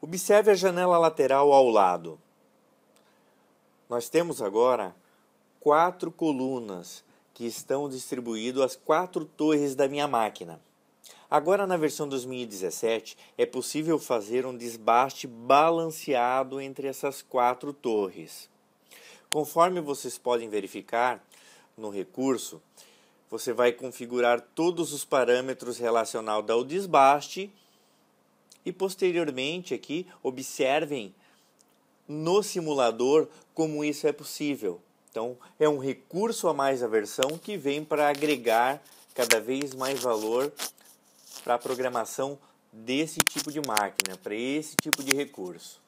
Observe a janela lateral ao lado. Nós temos agora quatro colunas que estão distribuídas às quatro torres da minha máquina. Agora, na versão 2017, é possível fazer um desbaste balanceado entre essas quatro torres. Conforme vocês podem verificar no recurso, você vai configurar todos os parâmetros relacionados ao desbaste e posteriormente aqui, observem no simulador como isso é possível. Então, é um recurso a mais a versão que vem para agregar cada vez mais valor para a programação desse tipo de máquina, para esse tipo de recurso.